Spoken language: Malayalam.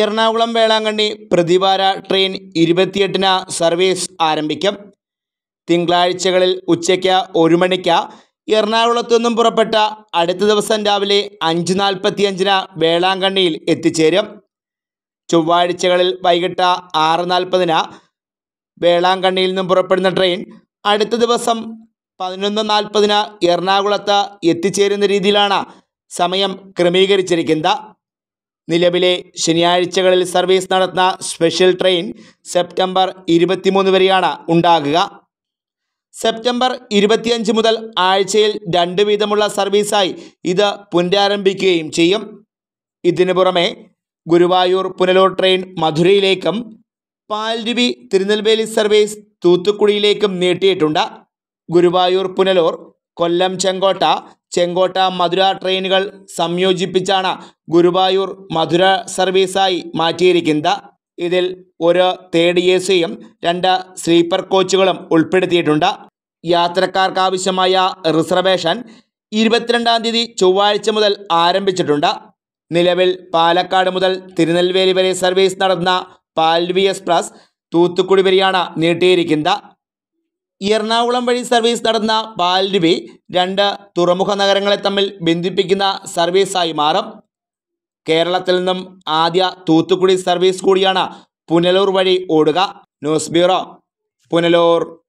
എറണാകുളം വേളാങ്കണ്ണി പ്രതിവാര ട്രെയിൻ ഇരുപത്തിയെട്ടിന് സർവീസ് ആരംഭിക്കും തിങ്കളാഴ്ചകളിൽ ഉച്ചയ്ക്ക് ഒരു മണിക്ക് എറണാകുളത്തു നിന്നും പുറപ്പെട്ട അടുത്ത ദിവസം രാവിലെ അഞ്ച് നാൽപ്പത്തിയഞ്ചിന് വേളാങ്കണ്ണിയിൽ എത്തിച്ചേരും ചൊവ്വാഴ്ചകളിൽ വൈകിട്ട് ആറ് നാൽപ്പതിന് വേളാങ്കണ്ണിയിൽ നിന്നും പുറപ്പെടുന്ന ട്രെയിൻ അടുത്ത ദിവസം പതിനൊന്ന് നാൽപ്പതിന് എറണാകുളത്ത് എത്തിച്ചേരുന്ന രീതിയിലാണ് സമയം ക്രമീകരിച്ചിരിക്കുന്നത് നിലവിലെ ശനിയാഴ്ചകളിൽ സർവീസ് നടത്തുന്ന സ്പെഷ്യൽ ട്രെയിൻ സെപ്റ്റംബർ ഇരുപത്തിമൂന്ന് വരെയാണ് ഉണ്ടാകുക സെപ്റ്റംബർ ഇരുപത്തിയഞ്ച് മുതൽ ആഴ്ചയിൽ രണ്ട് വീതമുള്ള സർവീസായി ഇത് പുനരാരംഭിക്കുകയും ചെയ്യും ഇതിനു പുറമെ ഗുരുവായൂർ പുനലൂർ ട്രെയിൻ മധുരയിലേക്കും പാൽരുവി തിരുനെൽവേലി സർവീസ് തൂത്തുക്കുടിയിലേക്കും നീട്ടിയിട്ടുണ്ട് ഗുരുവായൂർ പുനലൂർ കൊല്ലം ചെങ്കോട്ട ചെങ്കോട്ട മധുര ട്രെയിനുകൾ സംയോജിപ്പിച്ചാണ് ഗുരുവായൂർ മധുര സർവീസായി മാറ്റിയിരിക്കുന്നത് ഇതിൽ ഒരു തേർഡ് എ സിയും രണ്ട് സ്ലീപ്പർ കോച്ചുകളും ഉൾപ്പെടുത്തിയിട്ടുണ്ട് യാത്രക്കാർക്കാവശ്യമായ റിസർവേഷൻ ഇരുപത്തിരണ്ടാം തീയതി ചൊവ്വാഴ്ച മുതൽ ആരംഭിച്ചിട്ടുണ്ട് നിലവിൽ പാലക്കാട് മുതൽ തിരുനെൽവേലി വരെ സർവീസ് നടന്ന പാൽവി എക്സ്പ്രസ് തൂത്തുക്കുടി വരെയാണ് നീട്ടിയിരിക്കുന്നത് എറണാകുളം വഴി സർവീസ് നടന്ന പാലരുവി രണ്ട് തുറമുഖ നഗരങ്ങളെ തമ്മിൽ ബന്ധിപ്പിക്കുന്ന സർവീസായി മാറും കേരളത്തിൽ നിന്നും ആദ്യ തൂത്തുക്കുടി സർവീസ് കൂടിയാണ് പുനലൂർ വഴി ഓടുക ന്യൂസ് ബ്യൂറോ പുനലൂർ